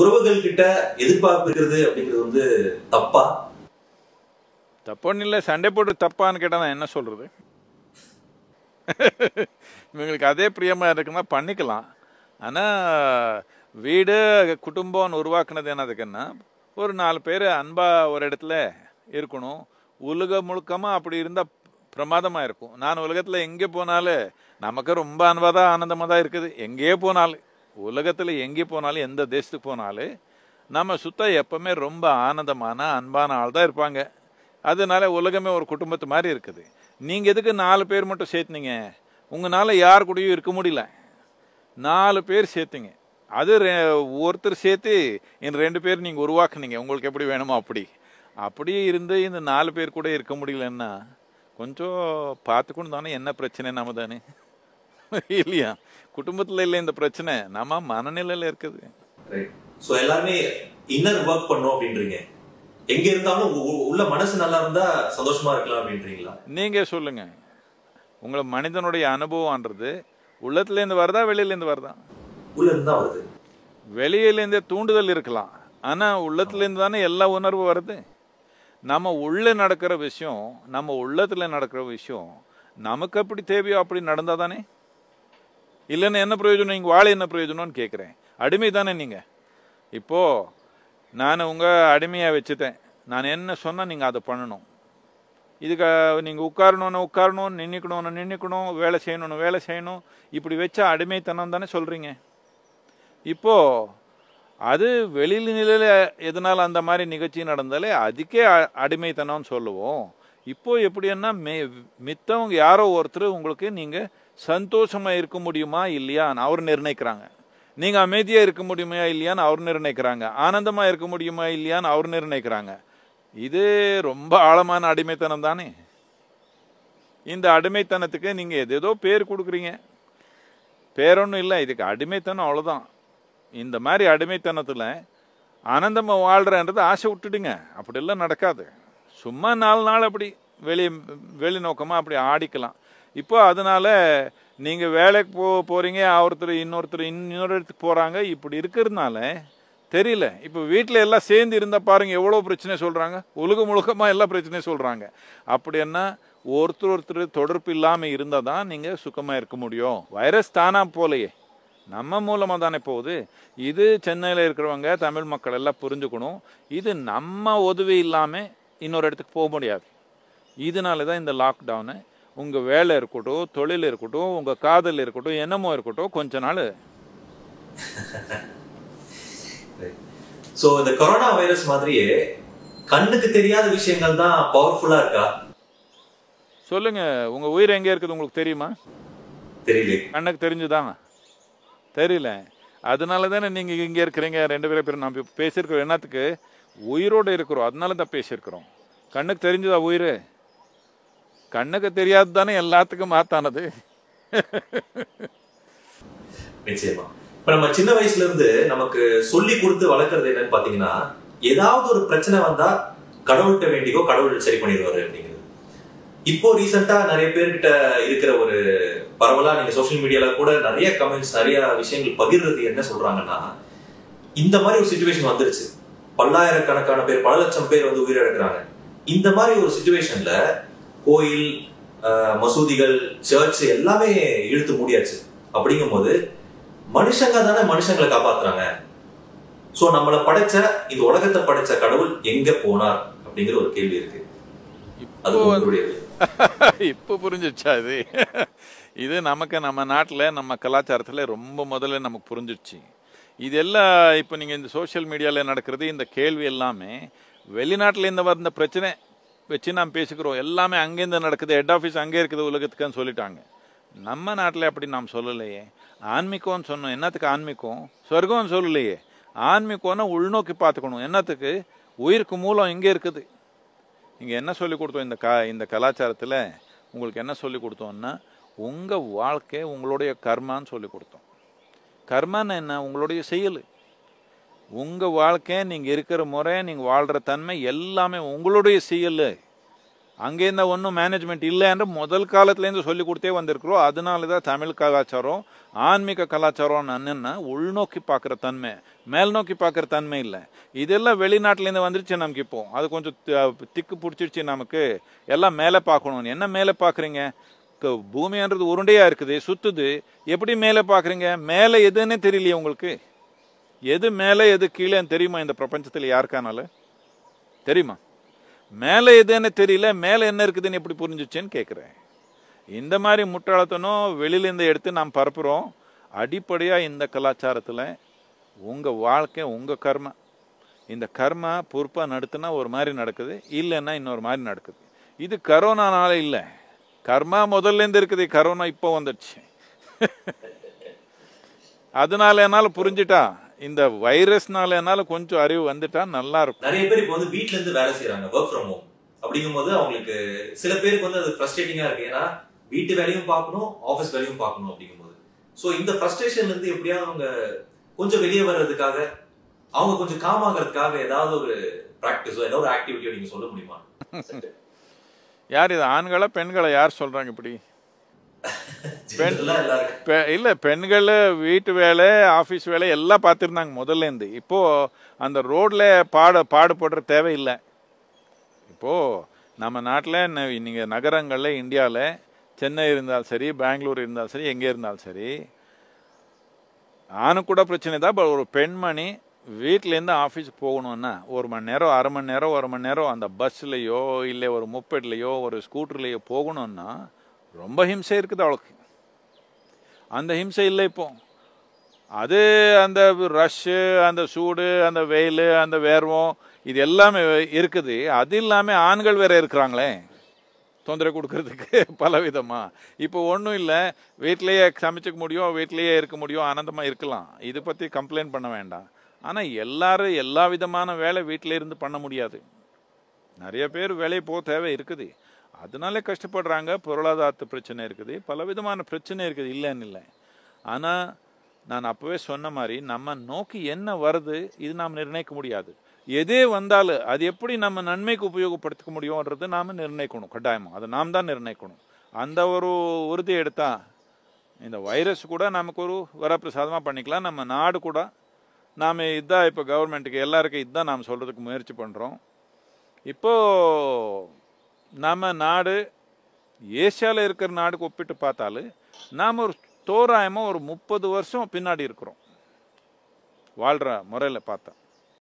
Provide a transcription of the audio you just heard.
உறவுகள் கிட்ட எதிர்பார்ப்பு இருக்கிறது அப்படிங்கிறது வந்து தப்பா தப்புன்னு இல்லை சண்டை போட்டு தப்பான்னு கேட்டால் நான் என்ன சொல்கிறது இவங்களுக்கு அதே பிரியமாக இருக்குன்னா பண்ணிக்கலாம் ஆனால் வீடு குடும்பம்னு உருவாக்குனது என்னதுக்குன்னா ஒரு நாலு பேர் அன்பாக ஒரு இடத்துல இருக்கணும் உலக முழுக்கமாக அப்படி இருந்தால் பிரமாதமாக இருக்கும் நான் உலகத்தில் எங்கே போனாலும் நமக்கு ரொம்ப அன்பாக தான் ஆனந்தமாக தான் இருக்குது எங்கேயே போனாலும் உலகத்தில் எங்கே போனாலும் எந்த தேசத்துக்கு போனாலும் நம்ம சுத்தம் எப்பவுமே ரொம்ப ஆனந்தமான அன்பான ஆள் தான் இருப்பாங்க அதனால உலகமே ஒரு குடும்பத்து மாதிரி இருக்குது நீங்கள் எதுக்கு நாலு பேர் மட்டும் சேர்த்துனீங்க உங்களால் யார் கூடயும் இருக்க முடியல நாலு பேர் சேர்த்துங்க அது ஒருத்தர் சேர்த்து இந்த ரெண்டு பேர் நீங்கள் உருவாக்குனீங்க உங்களுக்கு எப்படி வேணுமோ அப்படி அப்படியே இருந்து இந்த நாலு பேர் கூட இருக்க முடியலன்னா கொஞ்சம் பார்த்துக்கணும் தானே என்ன பிரச்சனை நம்ம தானே இல்லையா குடும்பத்துல இல்லை இந்த பிரச்சனை நம்ம மனநிலையில இருக்குது ஸோ எல்லாமே இன்னர் ஒர்க் பண்ணோம் அப்படின்றீங்க எங்க இருந்தாலும் உள்ள மனசு நல்லா இருந்தா சந்தோஷமா இருக்கலாம் அப்படின்றீங்களா நீங்க சொல்லுங்க உங்களை மனிதனுடைய அனுபவம்ன்றது உள்ளத்துல இருந்து வருதா வெளியில இருந்து வருதா உள்ள இருந்தா வருது வெளியில இருந்தே தூண்டுதல் இருக்கலாம் ஆனா உள்ளத்துல இருந்து தானே எல்லா உணர்வும் வருது நம்ம உள்ள நடக்கிற விஷயம் நம்ம உள்ளத்துல நடக்கிற விஷயம் நமக்கு எப்படி தேவையோ அப்படி நடந்தா தானே இல்லைன்னா என்ன பிரயோஜனம் நீங்கள் வாழை என்ன பிரயோஜனம்னு கேட்குறேன் அடிமை தானே நீங்கள் இப்போது நான் உங்கள் அடிமையாக வச்சுட்டேன் நான் என்ன சொன்னால் நீங்கள் அதை பண்ணணும் இதுக்கு நீங்கள் உட்காரணுன்னு உட்காரணும் நின்றுக்கணும்னு நின்றுக்கணும் வேலை செய்யணும்னு வேலை செய்யணும் இப்படி வச்சா அடிமைத்தனம் தானே சொல்கிறீங்க இப்போது அது வெளியில் நிலையில் எதனால் அந்த மாதிரி நிகழ்ச்சி நடந்தாலே அதுக்கே அடிமைத்தனம்னு சொல்லுவோம் இப்போது எப்படின்னா மே மித்தவங்க யாரோ ஒருத்தர் உங்களுக்கு நீங்கள் சந்தோஷமாக இருக்க முடியுமா இல்லையான்னு அவர் நிர்ணயிக்கிறாங்க நீங்கள் அமைதியாக இருக்க முடியுமா இல்லையான்னு அவர் நிர்ணயிக்கிறாங்க ஆனந்தமாக இருக்க முடியுமா இல்லையான்னு அவர் நிர்ணயிக்கிறாங்க இது ரொம்ப ஆழமான அடிமைத்தனம் தானே இந்த அடிமைத்தனத்துக்கு நீங்கள் எதேதோ பேர் கொடுக்குறீங்க ஒன்றும் இல்லை இதுக்கு அடிமைத்தனம் அவ்வளோதான் இந்த மாதிரி அடிமைத்தனத்தில் ஆனந்தமாக வாழ்கிறன்றது ஆசை விட்டுடுங்க அப்படிலாம் நடக்காது சும்மா நாலு நாள் அப்படி வெளியே வெளிநோக்கமாக அப்படி ஆடிக்கலாம் இப்போ அதனால் நீங்கள் வேலைக்கு போ போகிறீங்க ஒருத்தர் இன்னொருத்தர் இன்னொரு இடத்துக்கு போகிறாங்க இப்படி இருக்கிறதுனால தெரியல இப்போ வீட்டில் எல்லாம் சேர்ந்து இருந்தால் பாருங்கள் எவ்வளோ பிரச்சனை சொல்கிறாங்க உலக முழுக்கமாக எல்லா பிரச்சனையும் சொல்கிறாங்க அப்படின்னா ஒருத்தர் ஒருத்தர் தொடர்பு இல்லாமல் இருந்தால் தான் நீங்கள் சுக்கமாக இருக்க முடியும் வைரஸ் தானாக போலையே நம்ம மூலமாக தானே போகுது இது சென்னையில் இருக்கிறவங்க தமிழ் மக்கள் எல்லாம் புரிஞ்சுக்கணும் இது நம்ம உதவி இல்லாமல் இன்னொரு இடத்துக்கு போக முடியாது இதனால தான் இந்த லாக்டவுனை உங்கள் வேலை இருக்கட்டும் தொழில் இருக்கட்டும் உங்கள் காதல் இருக்கட்டும் என்னமோ இருக்கட்டும் கொஞ்ச நாள் ஸோ இந்த கொரோனா வைரஸ் மாதிரியே கண்ணுக்கு தெரியாத விஷயங்கள் தான் பவர்ஃபுல்லா இருக்கா சொல்லுங்க உங்க உயிர் எங்க இருக்குது உங்களுக்கு தெரியுமா தெரியல கண்ணுக்கு தெரிஞ்சுதாங்க தெரியல அதனால தானே நீங்க இங்க இருக்கிறீங்க ரெண்டு பேரும் பேரும் நான் பேசியிருக்கிறோம் என்னத்துக்கு உயிரோடு இருக்கிறோம் அதனால தான் பேசியிருக்கிறோம் கண்ணுக்கு தெரிஞ்சுதா உயிர் கண்ணுக்கு தெரியாது தானே எல்லாத்துக்கும் மாத்தானது நிச்சயமா இப்ப நம்ம சின்ன வயசுல இருந்து நமக்கு சொல்லி கொடுத்து வளர்க்கறது என்னன்னு பாத்தீங்கன்னா ஏதாவது ஒரு பிரச்சனை வந்தா கடவுள்கிட்ட வேண்டிக்கோ கடவுள் சரி பண்ணிடுவாரு அப்படிங்கிறது இப்போ ரீசெண்டா நிறைய பேர்கிட்ட இருக்கிற ஒரு பரவலா நீங்க சோசியல் மீடியால கூட நிறைய கமெண்ட்ஸ் நிறைய விஷயங்கள் பகிர்றது என்ன சொல்றாங்கன்னா இந்த மாதிரி ஒரு சுச்சுவேஷன் வந்துருச்சு பல்லாயிரக்கணக்கான பேர் பல லட்சம் பேர் வந்து உயிரிழக்கிறாங்க இந்த மாதிரி ஒரு சுச்சுவேஷன்ல கோயில் மசூதிகள் சர்ச் எல்லாமே இழுத்து முடியாச்சு அப்படிங்கும் போது மனுஷங்க தானே மனுஷங்களை காப்பாத்துறாங்க சோ நம்மள படைச்ச இந்த உலகத்தை படைச்ச கடவுள் எங்க போனார் அப்படிங்கிற ஒரு கேள்வி இருக்கு அது உங்களுடைய இப்போ புரிஞ்சிடுச்சா அது இது நமக்கு நம்ம நாட்டில் நம்ம கலாச்சாரத்தில் ரொம்ப முதல்ல நமக்கு புரிஞ்சிடுச்சு இதெல்லாம் இப்போ நீங்கள் இந்த சோஷியல் மீடியாவில் நடக்கிறது இந்த கேள்வி எல்லாமே வெளிநாட்டிலேருந்து வந்த பிரச்சனை வச்சு நாம் பேசுகிறோம் எல்லாமே அங்கேருந்து நடக்குது ஹெட் ஆஃபீஸ் அங்கே இருக்குது உலகத்துக்குன்னு சொல்லிட்டாங்க நம்ம நாட்டில் அப்படி நாம் சொல்லலையே ஆன்மீகம்னு சொன்னோம் என்னத்துக்கு ஆன்மீகம் சொர்க்கம்னு சொல்லலையே ஆன்மீகம்னா உள்நோக்கி பார்த்துக்கணும் என்னத்துக்கு உயிருக்கு மூலம் இங்கே இருக்குது இங்கே என்ன சொல்லி கொடுத்தோம் இந்த கா இந்த கலாச்சாரத்தில் உங்களுக்கு என்ன சொல்லி கொடுத்தோம்னா உங்கள் வாழ்க்கை உங்களுடைய கர்மான்னு சொல்லி கொடுத்தோம் கர்மான்னு என்ன உங்களுடைய செயல் உங்கள் வாழ்க்கை நீங்கள் இருக்கிற முறை நீங்கள் வாழ்கிற தன்மை எல்லாமே உங்களுடைய செயல் அங்கேருந்த ஒன்றும் மேனேஜ்மெண்ட் இல்லை என்று முதல் காலத்துலேருந்து சொல்லி கொடுத்தே வந்திருக்கிறோம் அதனால தான் தமிழ் கலாச்சாரம் ஆன்மீக கலாச்சாரம்னு என்னென்னா உள்நோக்கி பார்க்குற தன்மை மேல் நோக்கி பார்க்குற தன்மை இல்லை இதெல்லாம் வெளிநாட்டிலேருந்து வந்துருச்சு நமக்கு இப்போ அது கொஞ்சம் திக்கு பிடிச்சிருச்சு நமக்கு எல்லாம் மேலே பார்க்கணும் என்ன மேலே பார்க்குறீங்க பூமின்றது உருண்டையாக இருக்குது சுற்றுது எப்படி மேலே பார்க்குறீங்க மேலே எதுன்னே தெரியலையே உங்களுக்கு எது மேலே எது கீழேன்னு தெரியுமா இந்த பிரபஞ்சத்தில் யாருக்கானால தெரியுமா மேலே எதுன்னு தெரியல மேலே என்ன இருக்குதுன்னு எப்படி புரிஞ்சிச்சேன்னு கேட்குறேன் இந்த மாதிரி முட்டாளத்தனம் வெளியிலேருந்து எடுத்து நாம் பரப்புகிறோம் அடிப்படையாக இந்த கலாச்சாரத்தில் உங்கள் வாழ்க்கை உங்கள் கர்ம இந்த கர்ம பொறுப்பாக நடத்துனா ஒரு மாதிரி நடக்குது இல்லைன்னா இன்னொரு மாதிரி நடக்குது இது கரோனானால இல்லை கர்மா முதல்லேருந்து இருக்குது கரோனா இப்போ வந்துடுச்சு அதனால என்னால் புரிஞ்சுட்டா இந்த வைரஸ்னால என்னால கொஞ்சம் அறிவு வந்துட்டா நல்லா இருக்கும் நிறைய பேர் இப்போ வந்து வீட்ல இருந்து வேலை செய்யறாங்க ஒர்க் ஃப்ரம் ஹோம் அப்படிங்கும் போது அவங்களுக்கு சில பேருக்கு வந்து அது ஃப்ரஸ்ட்ரேட்டிங்கா இருக்கு ஏன்னா வீட்டு வேலையும் பார்க்கணும் ஆஃபீஸ் வேலையும் பார்க்கணும் அப்படிங்கும் போது ஸோ இந்த ஃப்ரஸ்ட்ரேஷன்ல இருந்து எப்படியாவது அவங்க கொஞ்சம் வெளியே வர்றதுக்காக அவங்க கொஞ்சம் காம் ஆகிறதுக்காக ஏதாவது ஒரு ப்ராக்டிஸோ ஏதாவது ஒரு ஆக்டிவிட்டியோ நீங்க சொல்ல முடியுமா யார் இது ஆண்களா பெண்களை யார் சொல்றாங்க இப்படி பெண் இல்ல பெண்கள் வீட்டு வேலை ஆபீஸ் வேலை எல்லாம் பார்த்துருந்தாங்க முதல்ல இருந்து இப்போ அந்த ரோட்ல பாட பாடுபடுற தேவையில்லை இப்போ நம்ம நாட்டில் நீங்க நகரங்களில் இந்தியாவில் சென்னை இருந்தாலும் சரி பெங்களூர் இருந்தாலும் சரி எங்கே இருந்தாலும் சரி ஆணு கூட பிரச்சனை தான் பட் ஒரு பெண்மணி வீட்டிலேருந்து ஆஃபீஸ் போகணும்னா ஒரு மணி நேரம் அரை மணி நேரம் ஒரு மணி நேரம் அந்த பஸ்லையோ இல்லை ஒரு முப்பெட்லையோ ஒரு ஸ்கூட்டர்லையோ போகணும்னா ரொம்ப ஹிம்சை இருக்குது அவளுக்கு அந்த ஹிம்சை இல்லை இப்போ அது அந்த ரஷ்ஷு அந்த சூடு அந்த வெயில் அந்த வேர்வம் இது எல்லாமே இருக்குது அது இல்லாமல் ஆண்கள் வேற இருக்கிறாங்களே தொந்தரவு கொடுக்கறதுக்கு பல விதமாக இப்போ ஒன்றும் இல்லை வீட்டிலேயே சமைச்சிக்க முடியும் வீட்டிலேயே இருக்க முடியும் ஆனந்தமாக இருக்கலாம் இது பற்றி கம்ப்ளைண்ட் பண்ண வேண்டாம் ஆனால் எல்லாரும் எல்லா விதமான வேலை வீட்டிலே இருந்து பண்ண முடியாது நிறைய பேர் வேலையை போக தேவை இருக்குது அதனாலே கஷ்டப்படுறாங்க பொருளாதாரத்து பிரச்சனை இருக்குது பல விதமான பிரச்சனை இருக்குது இல்லைன்னு இல்லை ஆனால் நான் அப்போவே சொன்ன மாதிரி நம்ம நோக்கி என்ன வருது இது நாம் நிர்ணயிக்க முடியாது எதே வந்தாலும் அது எப்படி நம்ம நன்மைக்கு உபயோகப்படுத்திக்க முடியும்ன்றது நாம் நிர்ணயிக்கணும் கட்டாயமாக அதை நாம் தான் நிர்ணயிக்கணும் அந்த ஒரு உறுதி எடுத்தால் இந்த வைரஸ் கூட நமக்கு ஒரு வரப்பிரசாதமாக பண்ணிக்கலாம் நம்ம நாடு கூட நாம் இதுதான் இப்போ கவர்மெண்ட்டுக்கு எல்லாருக்கும் இதுதான் நாம் சொல்கிறதுக்கு முயற்சி பண்ணுறோம் இப்போது நம்ம நாடு ஏசியாவில் இருக்கிற நாடுக்கு ஒப்பிட்டு பார்த்தாலும் நாம் ஒரு தோராயமாக ஒரு முப்பது வருஷம் பின்னாடி இருக்கிறோம் வாழ்கிற முறையில் பார்த்தா